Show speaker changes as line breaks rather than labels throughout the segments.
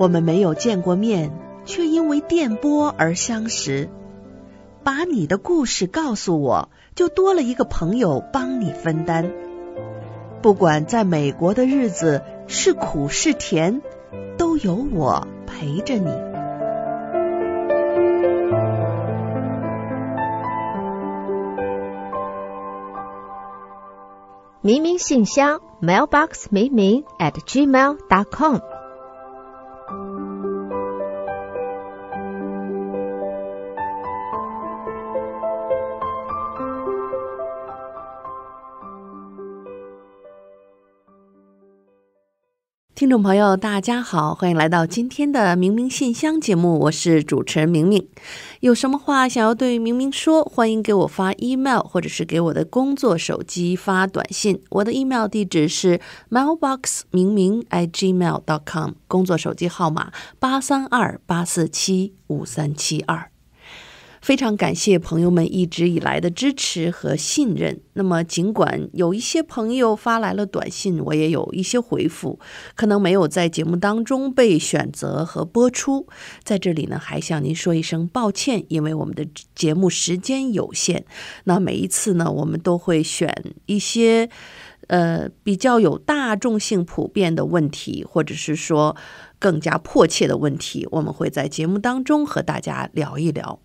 我们没有见过面，却因为电波而相识。把你的故事告诉我，就多了一个朋友帮你分担。不管在美国的日子是苦是甜，都有我陪着你。明明信箱 mailbox 明明 at gmail dot com。听众朋友，大家好，欢迎来到今天的明明信箱节目，我是主持人明明。有什么话想要对明明说，欢迎给我发 email，或者是给我的工作手机发短信。我的 email 地址是 mailbox 明明 @gmail.com，工作手机号码八三二八四七五三七二。非常感谢朋友们一直以来的支持和信任。那么，尽管有一些朋友发来了短信，我也有一些回复，可能没有在节目当中被选择和播出。在这里呢，还向您说一声抱歉，因为我们的节目时间有限。那每一次呢，我们都会选一些呃比较有大众性、普遍的问题，或者是说更加迫切的问题，我们会在节目当中和大家聊一聊。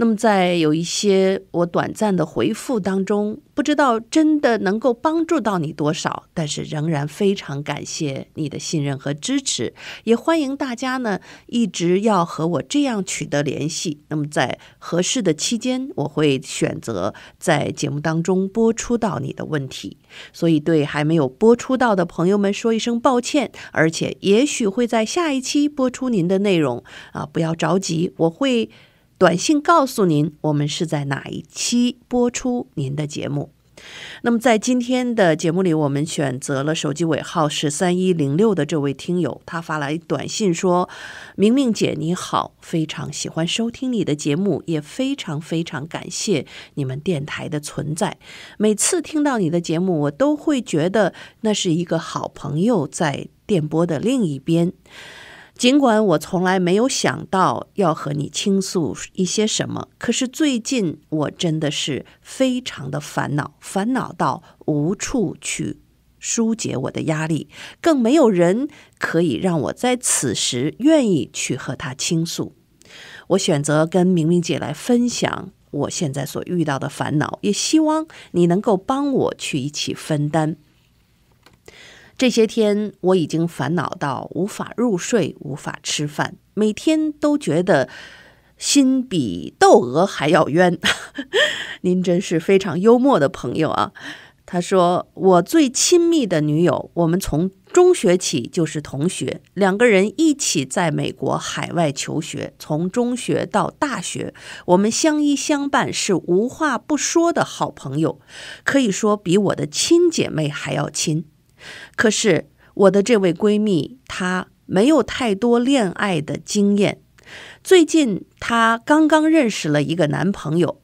那么，在有一些我短暂的回复当中，不知道真的能够帮助到你多少，但是仍然非常感谢你的信任和支持，也欢迎大家呢一直要和我这样取得联系。那么，在合适的期间，我会选择在节目当中播出到你的问题。所以，对还没有播出到的朋友们说一声抱歉，而且也许会在下一期播出您的内容啊，不要着急，我会。短信告诉您，我们是在哪一期播出您的节目。那么，在今天的节目里，我们选择了手机尾号是三一零六的这位听友，他发来短信说：“明明姐，你好，非常喜欢收听你的节目，也非常非常感谢你们电台的存在。每次听到你的节目，我都会觉得那是一个好朋友在电波的另一边。”尽管我从来没有想到要和你倾诉一些什么，可是最近我真的是非常的烦恼，烦恼到无处去疏解我的压力，更没有人可以让我在此时愿意去和他倾诉。我选择跟明明姐来分享我现在所遇到的烦恼，也希望你能够帮我去一起分担。这些天我已经烦恼到无法入睡，无法吃饭，每天都觉得心比窦娥还要冤。您真是非常幽默的朋友啊！他说：“我最亲密的女友，我们从中学起就是同学，两个人一起在美国海外求学，从中学到大学，我们相依相伴，是无话不说的好朋友，可以说比我的亲姐妹还要亲。”可是我的这位闺蜜，她没有太多恋爱的经验。最近她刚刚认识了一个男朋友，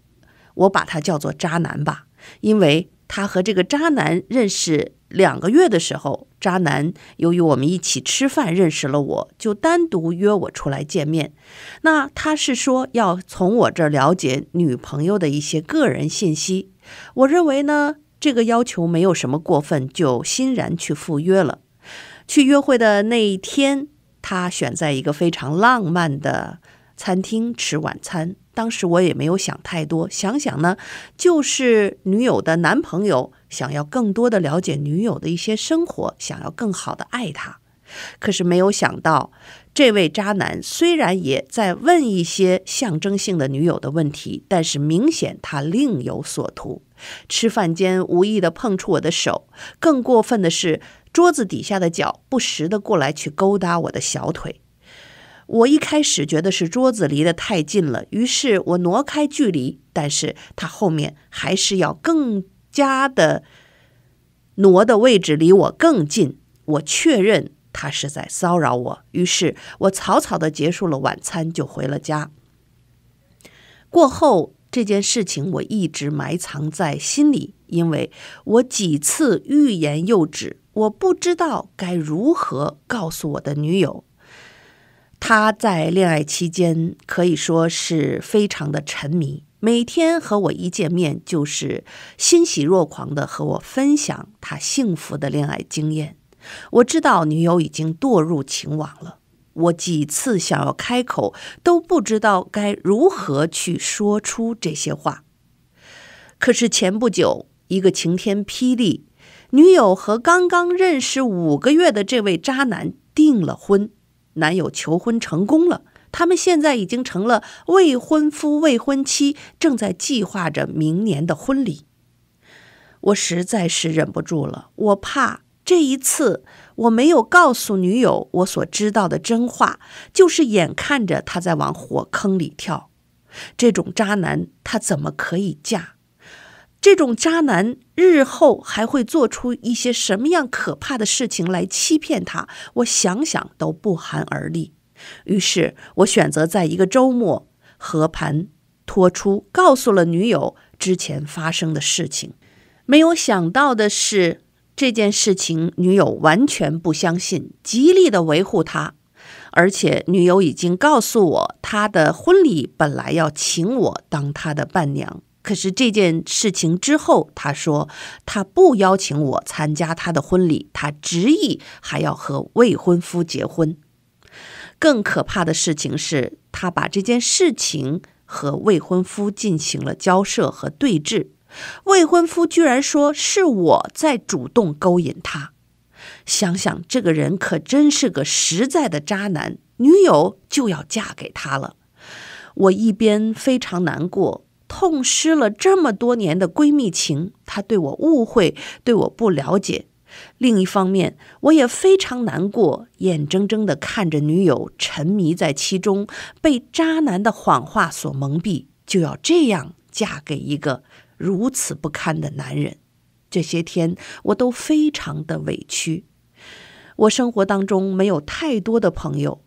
我把她叫做渣男吧，因为她和这个渣男认识两个月的时候，渣男由于我们一起吃饭认识了我，就单独约我出来见面。那他是说要从我这儿了解女朋友的一些个人信息。我认为呢。这个要求没有什么过分，就欣然去赴约了。去约会的那一天，他选在一个非常浪漫的餐厅吃晚餐。当时我也没有想太多，想想呢，就是女友的男朋友想要更多的了解女友的一些生活，想要更好的爱她。可是没有想到。这位渣男虽然也在问一些象征性的女友的问题，但是明显他另有所图。吃饭间无意的碰触我的手，更过分的是桌子底下的脚不时的过来去勾搭我的小腿。我一开始觉得是桌子离得太近了，于是我挪开距离，但是他后面还是要更加的挪的位置离我更近。我确认。他是在骚扰我，于是我草草的结束了晚餐，就回了家。过后这件事情，我一直埋藏在心里，因为我几次欲言又止，我不知道该如何告诉我的女友。他在恋爱期间可以说是非常的沉迷，每天和我一见面就是欣喜若狂的和我分享他幸福的恋爱经验。我知道女友已经堕入情网了，我几次想要开口，都不知道该如何去说出这些话。可是前不久，一个晴天霹雳，女友和刚刚认识五个月的这位渣男订了婚，男友求婚成功了，他们现在已经成了未婚夫未婚妻，正在计划着明年的婚礼。我实在是忍不住了，我怕。这一次，我没有告诉女友我所知道的真话，就是眼看着他在往火坑里跳。这种渣男，他怎么可以嫁？这种渣男日后还会做出一些什么样可怕的事情来欺骗他？我想想都不寒而栗。于是，我选择在一个周末和盘托出，告诉了女友之前发生的事情。没有想到的是。这件事情，女友完全不相信，极力的维护他。而且，女友已经告诉我，他的婚礼本来要请我当他的伴娘。可是这件事情之后，他说他不邀请我参加他的婚礼，他执意还要和未婚夫结婚。更可怕的事情是他把这件事情和未婚夫进行了交涉和对峙。未婚夫居然说是我在主动勾引他，想想这个人可真是个实在的渣男，女友就要嫁给他了。我一边非常难过，痛失了这么多年的闺蜜情，他对我误会，对我不了解；另一方面，我也非常难过，眼睁睁地看着女友沉迷在其中，被渣男的谎话所蒙蔽，就要这样嫁给一个。如此不堪的男人，这些天我都非常的委屈。我生活当中没有太多的朋友，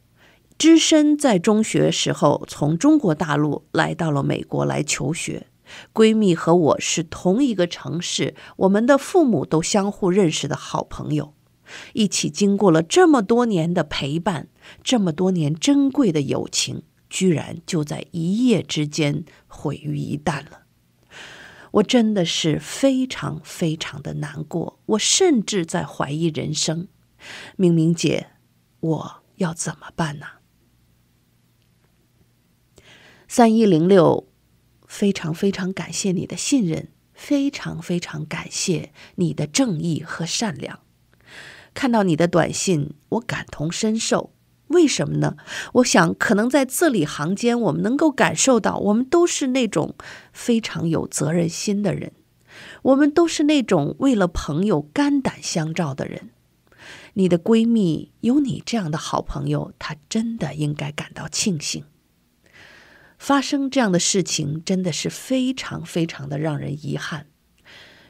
只身在中学时候从中国大陆来到了美国来求学。闺蜜和我是同一个城市，我们的父母都相互认识的好朋友，一起经过了这么多年的陪伴，这么多年珍贵的友情，居然就在一夜之间毁于一旦了。我真的是非常非常的难过，我甚至在怀疑人生。明明姐，我要怎么办呢？三一零六，非常非常感谢你的信任，非常非常感谢你的正义和善良。看到你的短信，我感同身受。为什么呢？我想，可能在字里行间，我们能够感受到，我们都是那种非常有责任心的人，我们都是那种为了朋友肝胆相照的人。你的闺蜜有你这样的好朋友，她真的应该感到庆幸。发生这样的事情，真的是非常非常的让人遗憾。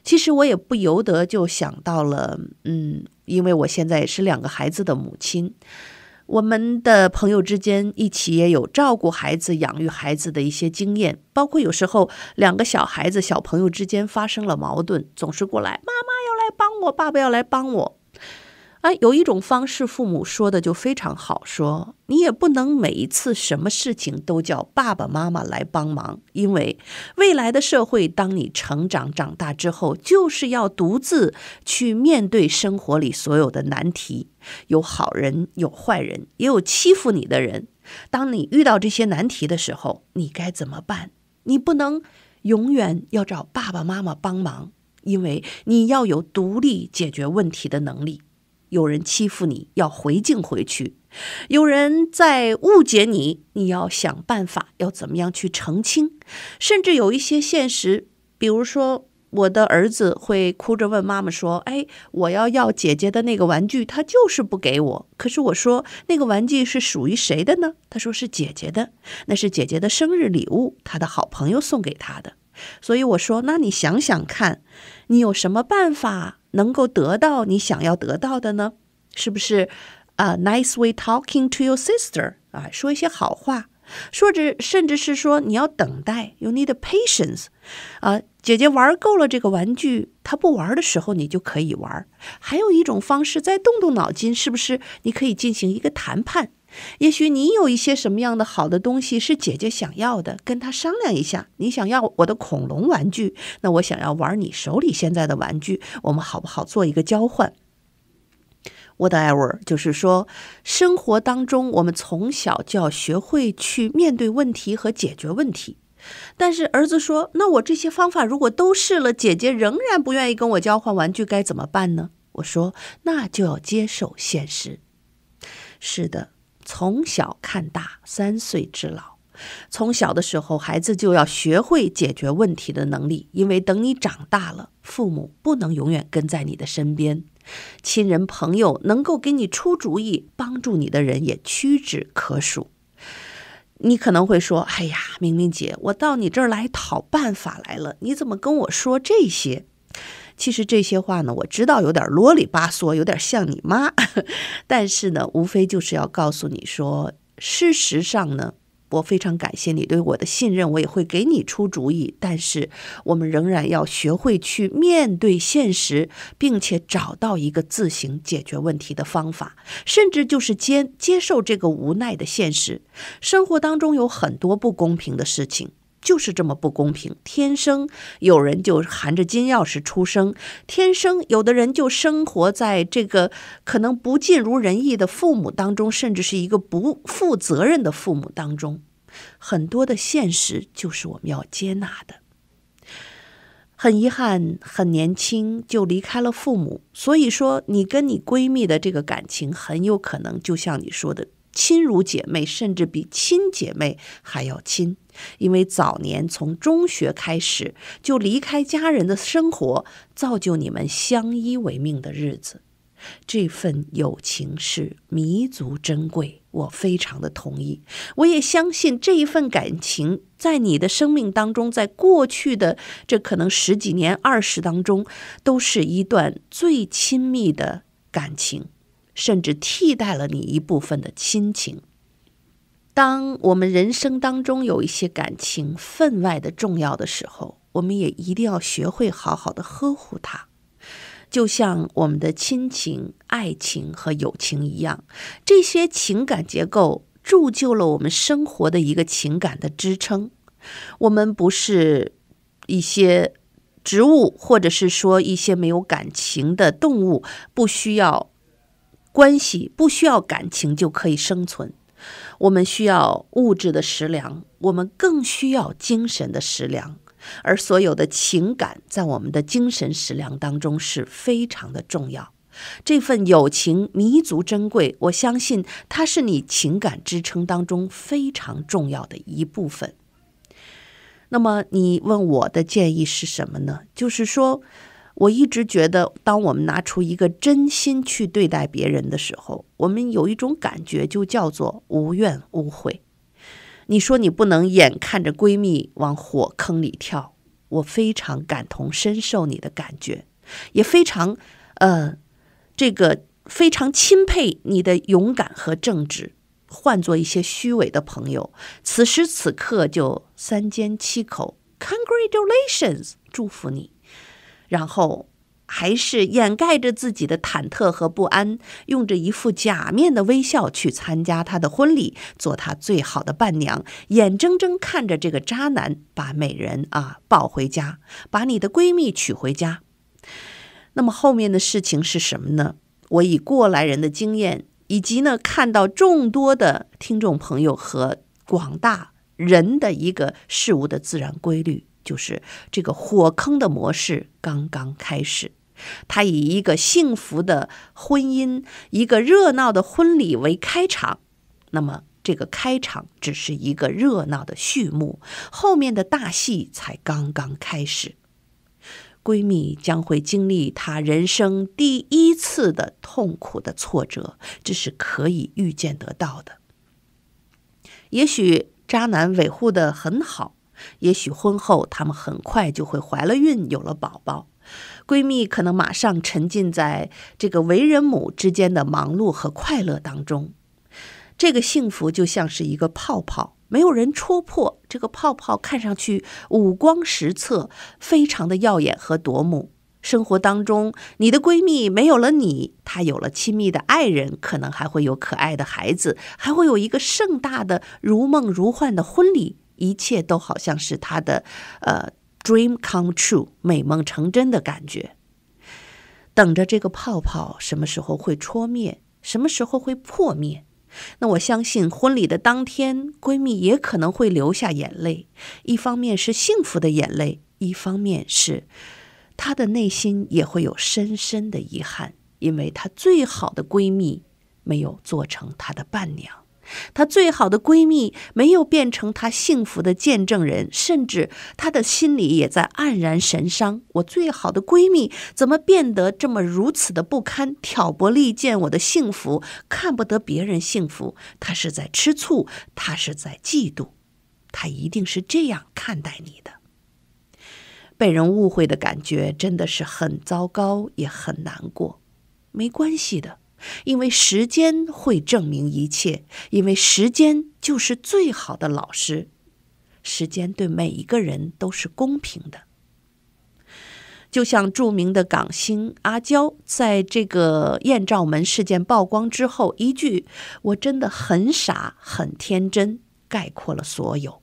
其实我也不由得就想到了，嗯，因为我现在也是两个孩子的母亲。我们的朋友之间一起也有照顾孩子、养育孩子的一些经验，包括有时候两个小孩子、小朋友之间发生了矛盾，总是过来，妈妈要来帮我，爸爸要来帮我。啊，有一种方式，父母说的就非常好，说你也不能每一次什么事情都叫爸爸妈妈来帮忙，因为未来的社会，当你成长长大之后，就是要独自去面对生活里所有的难题。有好人，有坏人，也有欺负你的人。当你遇到这些难题的时候，你该怎么办？你不能永远要找爸爸妈妈帮忙，因为你要有独立解决问题的能力。有人欺负你，要回敬回去；有人在误解你，你要想办法，要怎么样去澄清？甚至有一些现实，比如说我的儿子会哭着问妈妈说：“哎，我要要姐姐的那个玩具，他就是不给我。”可是我说，那个玩具是属于谁的呢？他说是姐姐的，那是姐姐的生日礼物，他的好朋友送给他的。所以我说，那你想想看，你有什么办法能够得到你想要得到的呢？是不是啊？Nice way talking to your sister 啊，说一些好话，说着甚至是说你要等待，you need patience 啊。姐姐玩够了这个玩具，她不玩的时候，你就可以玩。还有一种方式，再动动脑筋，是不是你可以进行一个谈判？也许你有一些什么样的好的东西是姐姐想要的，跟她商量一下。你想要我的恐龙玩具，那我想要玩你手里现在的玩具，我们好不好做一个交换？Whatever，就是说，生活当中我们从小就要学会去面对问题和解决问题。但是儿子说：“那我这些方法如果都试了，姐姐仍然不愿意跟我交换玩具，该怎么办呢？”我说：“那就要接受现实。”是的。从小看大，三岁之老。从小的时候，孩子就要学会解决问题的能力，因为等你长大了，父母不能永远跟在你的身边，亲人朋友能够给你出主意、帮助你的人也屈指可数。你可能会说：“哎呀，明明姐，我到你这儿来讨办法来了，你怎么跟我说这些？”其实这些话呢，我知道有点啰里吧嗦，有点像你妈，但是呢，无非就是要告诉你说，事实上呢，我非常感谢你对我的信任，我也会给你出主意，但是我们仍然要学会去面对现实，并且找到一个自行解决问题的方法，甚至就是接接受这个无奈的现实。生活当中有很多不公平的事情。就是这么不公平，天生有人就含着金钥匙出生，天生有的人就生活在这个可能不尽如人意的父母当中，甚至是一个不负责任的父母当中。很多的现实就是我们要接纳的。很遗憾，很年轻就离开了父母，所以说你跟你闺蜜的这个感情很有可能就像你说的，亲如姐妹，甚至比亲姐妹还要亲。因为早年从中学开始就离开家人的生活，造就你们相依为命的日子，这份友情是弥足珍贵。我非常的同意，我也相信这一份感情在你的生命当中，在过去的这可能十几年、二十当中，都是一段最亲密的感情，甚至替代了你一部分的亲情。当我们人生当中有一些感情分外的重要的时候，我们也一定要学会好好的呵护它，就像我们的亲情、爱情和友情一样，这些情感结构铸就了我们生活的一个情感的支撑。我们不是一些植物，或者是说一些没有感情的动物，不需要关系，不需要感情就可以生存。我们需要物质的食粮，我们更需要精神的食粮，而所有的情感在我们的精神食粮当中是非常的重要。这份友情弥足珍贵，我相信它是你情感支撑当中非常重要的一部分。那么，你问我的建议是什么呢？就是说。我一直觉得，当我们拿出一个真心去对待别人的时候，我们有一种感觉，就叫做无怨无悔。你说你不能眼看着闺蜜往火坑里跳，我非常感同身受你的感觉，也非常，呃，这个非常钦佩你的勇敢和正直。换做一些虚伪的朋友，此时此刻就三缄其口。Congratulations，祝福你。然后，还是掩盖着自己的忐忑和不安，用着一副假面的微笑去参加他的婚礼，做他最好的伴娘，眼睁睁看着这个渣男把美人啊抱回家，把你的闺蜜娶回家。那么后面的事情是什么呢？我以过来人的经验，以及呢看到众多的听众朋友和广大人的一个事物的自然规律。就是这个火坑的模式刚刚开始，他以一个幸福的婚姻、一个热闹的婚礼为开场，那么这个开场只是一个热闹的序幕，后面的大戏才刚刚开始。闺蜜将会经历她人生第一次的痛苦的挫折，这是可以预见得到的。也许渣男维护的很好。也许婚后，他们很快就会怀了孕，有了宝宝。闺蜜可能马上沉浸在这个为人母之间的忙碌和快乐当中。这个幸福就像是一个泡泡，没有人戳破。这个泡泡看上去五光十色，非常的耀眼和夺目。生活当中，你的闺蜜没有了你，她有了亲密的爱人，可能还会有可爱的孩子，还会有一个盛大的、如梦如幻的婚礼。一切都好像是她的，呃，dream come true，美梦成真的感觉。等着这个泡泡什么时候会戳灭，什么时候会破灭？那我相信婚礼的当天，闺蜜也可能会流下眼泪，一方面是幸福的眼泪，一方面是她的内心也会有深深的遗憾，因为她最好的闺蜜没有做成她的伴娘。她最好的闺蜜没有变成她幸福的见证人，甚至她的心里也在黯然神伤。我最好的闺蜜怎么变得这么如此的不堪？挑拨离间我的幸福，看不得别人幸福，她是在吃醋，她是在嫉妒，她一定是这样看待你的。被人误会的感觉真的是很糟糕，也很难过。没关系的。因为时间会证明一切，因为时间就是最好的老师。时间对每一个人都是公平的。就像著名的港星阿娇，在这个艳照门事件曝光之后，一句“我真的很傻，很天真”，概括了所有。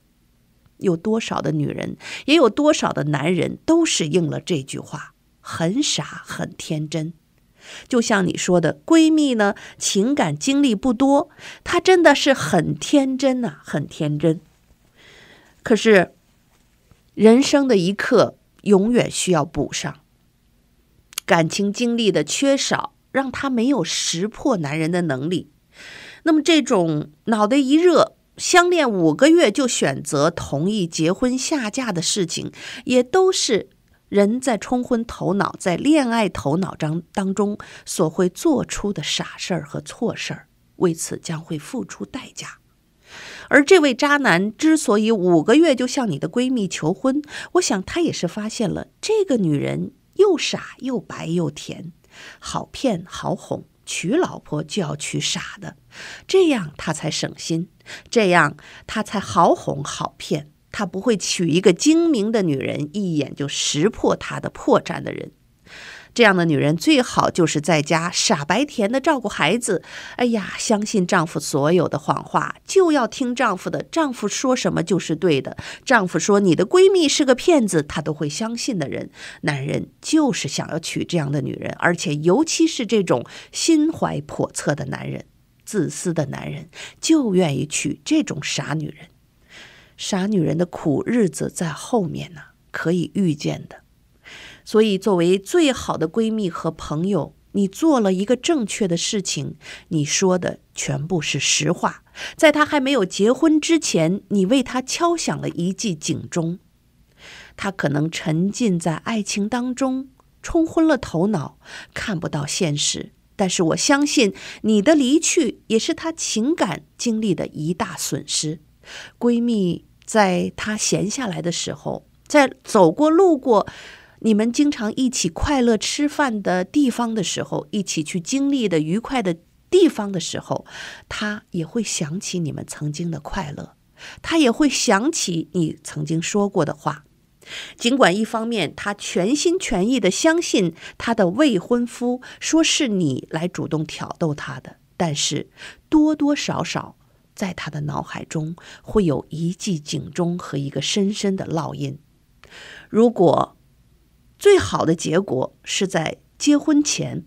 有多少的女人，也有多少的男人，都是应了这句话：很傻，很天真。就像你说的，闺蜜呢情感经历不多，她真的是很天真呐，很天真。可是，人生的一刻永远需要补上。感情经历的缺少，让她没有识破男人的能力。那么，这种脑袋一热，相恋五个月就选择同意结婚下嫁的事情，也都是。人在冲昏头脑，在恋爱头脑中当中所会做出的傻事儿和错事儿，为此将会付出代价。而这位渣男之所以五个月就向你的闺蜜求婚，我想他也是发现了这个女人又傻又白又甜，好骗好哄，娶老婆就要娶傻的，这样他才省心，这样他才好哄好骗。他不会娶一个精明的女人，一眼就识破他的破绽的人。这样的女人最好就是在家傻白甜的照顾孩子。哎呀，相信丈夫所有的谎话，就要听丈夫的，丈夫说什么就是对的。丈夫说你的闺蜜是个骗子，她都会相信的人。男人就是想要娶这样的女人，而且尤其是这种心怀叵测的男人、自私的男人，就愿意娶这种傻女人。傻女人的苦日子在后面呢，可以预见的。所以，作为最好的闺蜜和朋友，你做了一个正确的事情，你说的全部是实话。在她还没有结婚之前，你为她敲响了一记警钟。她可能沉浸在爱情当中，冲昏了头脑，看不到现实。但是，我相信你的离去也是她情感经历的一大损失。闺蜜在她闲下来的时候，在走过路过你们经常一起快乐吃饭的地方的时候，一起去经历的愉快的地方的时候，她也会想起你们曾经的快乐，她也会想起你曾经说过的话。尽管一方面她全心全意的相信她的未婚夫说是你来主动挑逗她的，但是多多少少。在他的脑海中会有一记警钟和一个深深的烙印。如果最好的结果是在结婚前，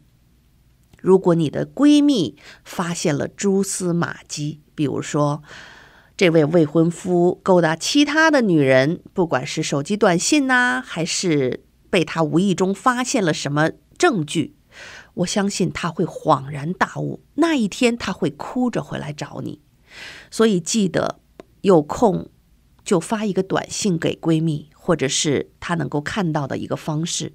如果你的闺蜜发现了蛛丝马迹，比如说这位未婚夫勾搭其他的女人，不管是手机短信呐，还是被他无意中发现了什么证据，我相信他会恍然大悟。那一天，他会哭着回来找你。所以记得有空就发一个短信给闺蜜，或者是她能够看到的一个方式。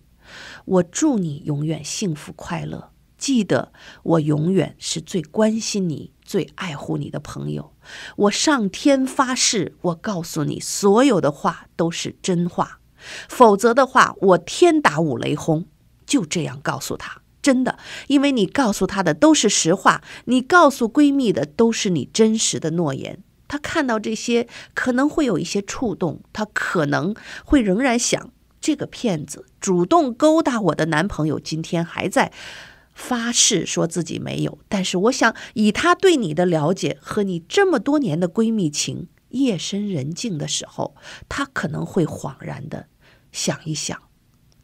我祝你永远幸福快乐。记得我永远是最关心你、最爱护你的朋友。我上天发誓，我告诉你所有的话都是真话，否则的话我天打五雷轰。就这样告诉他。真的，因为你告诉她的都是实话，你告诉闺蜜的都是你真实的诺言，她看到这些可能会有一些触动，她可能会仍然想这个骗子主动勾搭我的男朋友，今天还在发誓说自己没有。但是我想，以她对你的了解和你这么多年的闺蜜情，夜深人静的时候，她可能会恍然的想一想。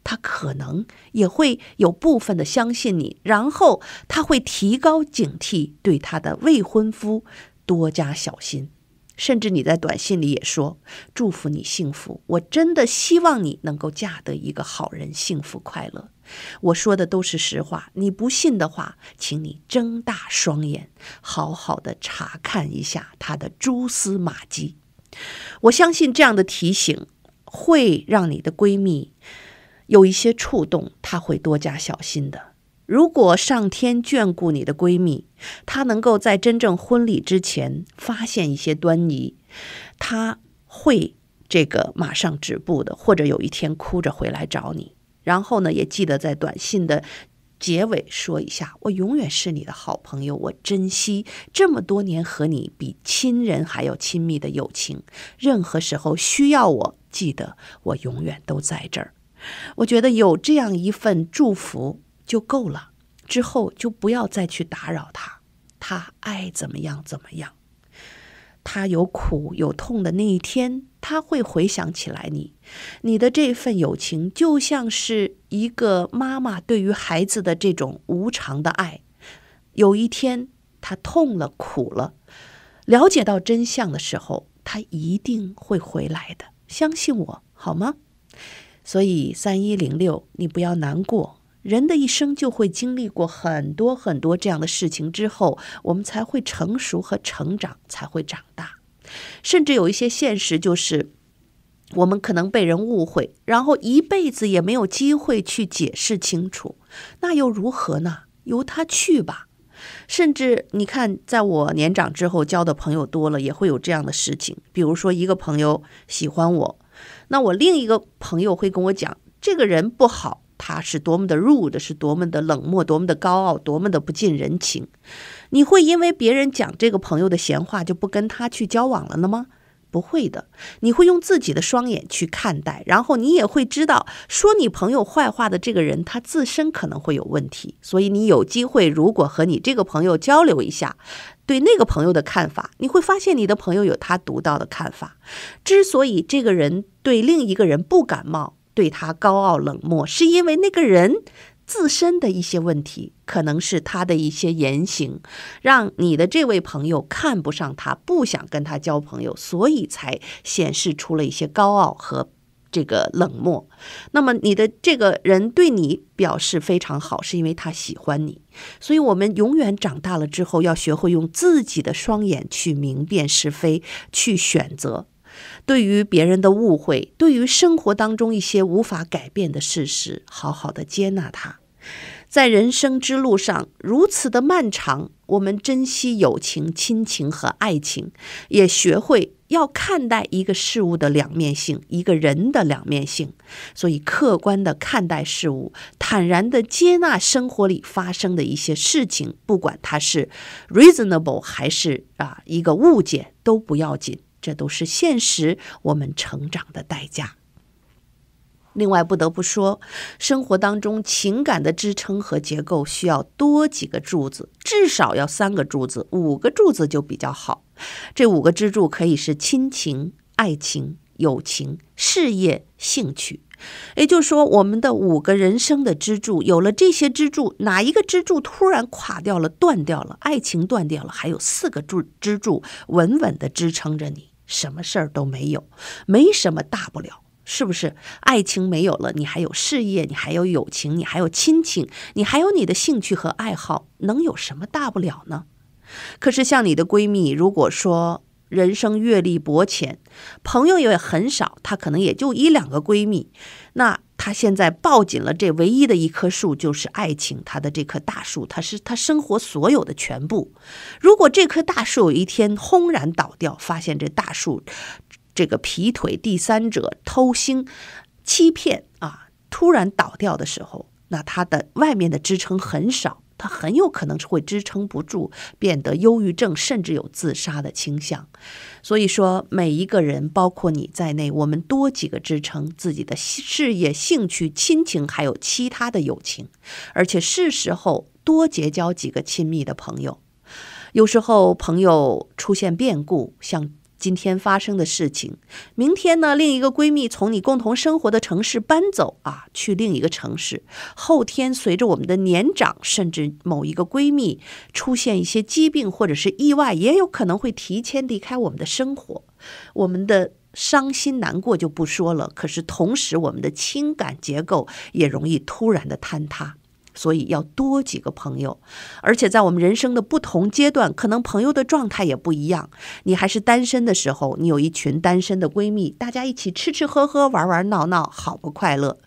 他可能也会有部分的相信你，然后他会提高警惕，对他的未婚夫多加小心。甚至你在短信里也说：“祝福你幸福，我真的希望你能够嫁得一个好人，幸福快乐。”我说的都是实话，你不信的话，请你睁大双眼，好好的查看一下他的蛛丝马迹。我相信这样的提醒会让你的闺蜜。有一些触动，他会多加小心的。如果上天眷顾你的闺蜜，她能够在真正婚礼之前发现一些端倪，她会这个马上止步的，或者有一天哭着回来找你。然后呢，也记得在短信的结尾说一下：“我永远是你的好朋友，我珍惜这么多年和你比亲人还要亲密的友情。任何时候需要我，记得我永远都在这儿。”我觉得有这样一份祝福就够了，之后就不要再去打扰他，他爱怎么样怎么样。他有苦有痛的那一天，他会回想起来你，你的这份友情就像是一个妈妈对于孩子的这种无常的爱。有一天他痛了苦了，了解到真相的时候，他一定会回来的，相信我好吗？所以，三一零六，你不要难过。人的一生就会经历过很多很多这样的事情，之后我们才会成熟和成长，才会长大。甚至有一些现实就是，我们可能被人误会，然后一辈子也没有机会去解释清楚，那又如何呢？由他去吧。甚至你看，在我年长之后，交的朋友多了，也会有这样的事情。比如说，一个朋友喜欢我。那我另一个朋友会跟我讲，这个人不好，他是多么的 rude，是多么的冷漠，多么的高傲，多么的不近人情。你会因为别人讲这个朋友的闲话就不跟他去交往了呢吗？不会的，你会用自己的双眼去看待，然后你也会知道说你朋友坏话的这个人他自身可能会有问题。所以你有机会，如果和你这个朋友交流一下。对那个朋友的看法，你会发现你的朋友有他独到的看法。之所以这个人对另一个人不感冒，对他高傲冷漠，是因为那个人自身的一些问题，可能是他的一些言行，让你的这位朋友看不上他，不想跟他交朋友，所以才显示出了一些高傲和。这个冷漠，那么你的这个人对你表示非常好，是因为他喜欢你。所以，我们永远长大了之后，要学会用自己的双眼去明辨是非，去选择。对于别人的误会，对于生活当中一些无法改变的事实，好好的接纳它。在人生之路上如此的漫长，我们珍惜友情、亲情和爱情，也学会要看待一个事物的两面性，一个人的两面性。所以，客观的看待事物，坦然的接纳生活里发生的一些事情，不管它是 reasonable 还是啊一个误解，都不要紧，这都是现实我们成长的代价。另外不得不说，生活当中情感的支撑和结构需要多几个柱子，至少要三个柱子，五个柱子就比较好。这五个支柱可以是亲情、爱情、友情、事业、兴趣。也就是说，我们的五个人生的支柱，有了这些支柱，哪一个支柱突然垮掉了、断掉了，爱情断掉了，还有四个柱支柱稳稳地支撑着你，什么事儿都没有，没什么大不了。是不是爱情没有了，你还有事业，你还有友情，你还有亲情，你还有你的兴趣和爱好，能有什么大不了呢？可是像你的闺蜜，如果说人生阅历薄浅，朋友也很少，她可能也就一两个闺蜜，那她现在抱紧了这唯一的一棵树，就是爱情，她的这棵大树，她是她生活所有的全部。如果这棵大树有一天轰然倒掉，发现这大树。这个劈腿、第三者、偷腥、欺骗啊，突然倒掉的时候，那他的外面的支撑很少，他很有可能是会支撑不住，变得忧郁症，甚至有自杀的倾向。所以说，每一个人，包括你在内，我们多几个支撑自己的事业、兴趣、亲情，还有其他的友情，而且是时候多结交几个亲密的朋友。有时候朋友出现变故，像。今天发生的事情，明天呢？另一个闺蜜从你共同生活的城市搬走啊，去另一个城市。后天随着我们的年长，甚至某一个闺蜜出现一些疾病或者是意外，也有可能会提前离开我们的生活。我们的伤心难过就不说了，可是同时，我们的情感结构也容易突然的坍塌。所以要多几个朋友，而且在我们人生的不同阶段，可能朋友的状态也不一样。你还是单身的时候，你有一群单身的闺蜜，大家一起吃吃喝喝、玩玩闹闹，好不快乐。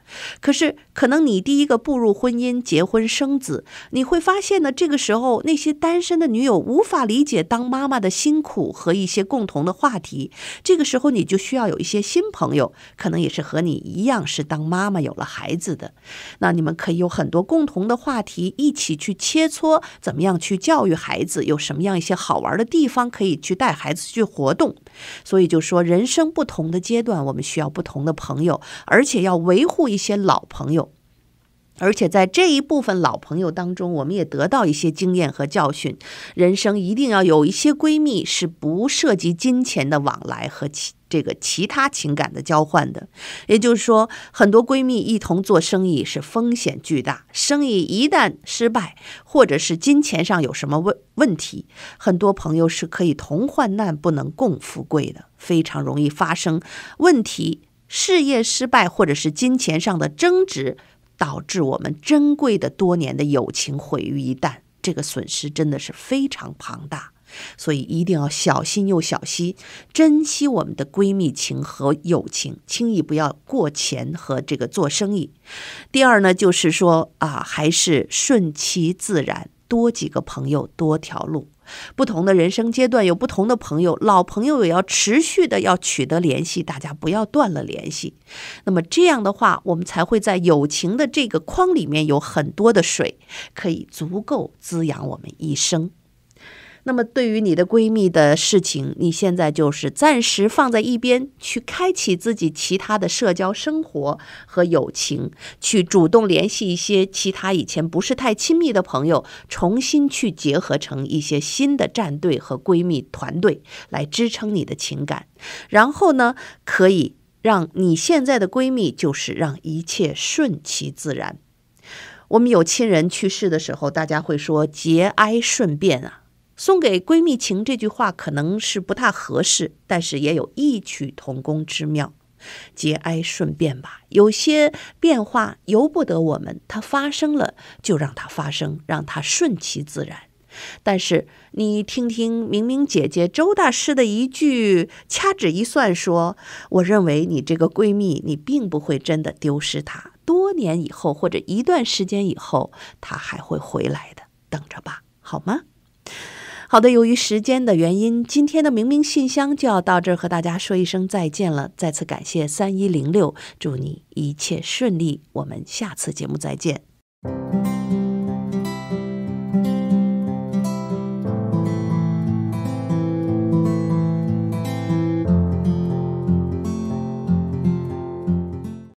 可是，可能你第一个步入婚姻、结婚、生子，你会发现呢，这个时候那些单身的女友无法理解当妈妈的辛苦和一些共同的话题。这个时候，你就需要有一些新朋友，可能也是和你一样是当妈妈有了孩子的。那你们可以有很多共同的话题，一起去切磋怎么样去教育孩子，有什么样一些好玩的地方可以去带孩子去活动。所以就说，人生不同的阶段，我们需要不同的朋友，而且要维护一。些老朋友，而且在这一部分老朋友当中，我们也得到一些经验和教训。人生一定要有一些闺蜜是不涉及金钱的往来和其这个其他情感的交换的。也就是说，很多闺蜜一同做生意是风险巨大，生意一旦失败，或者是金钱上有什么问问题，很多朋友是可以同患难，不能共富贵的，非常容易发生问题。事业失败，或者是金钱上的争执，导致我们珍贵的多年的友情毁于一旦，这个损失真的是非常庞大，所以一定要小心又小心，珍惜我们的闺蜜情和友情，轻易不要过钱和这个做生意。第二呢，就是说啊，还是顺其自然。多几个朋友，多条路，不同的人生阶段有不同的朋友，老朋友也要持续的要取得联系，大家不要断了联系。那么这样的话，我们才会在友情的这个框里面有很多的水，可以足够滋养我们一生。那么，对于你的闺蜜的事情，你现在就是暂时放在一边，去开启自己其他的社交生活和友情，去主动联系一些其他以前不是太亲密的朋友，重新去结合成一些新的战队和闺蜜团队来支撑你的情感。然后呢，可以让你现在的闺蜜，就是让一切顺其自然。我们有亲人去世的时候，大家会说节哀顺变啊。送给闺蜜情这句话可能是不太合适，但是也有异曲同工之妙。节哀顺变吧，有些变化由不得我们，它发生了就让它发生，让它顺其自然。但是你听听明明姐姐周大师的一句掐指一算说：“我认为你这个闺蜜，你并不会真的丢失她。多年以后或者一段时间以后，她还会回来的，等着吧，好吗？”好的，由于时间的原因，今天的明明信箱就要到这儿和大家说一声再见了。再次感谢三一零六，祝你一切顺利。我们下次节目再见。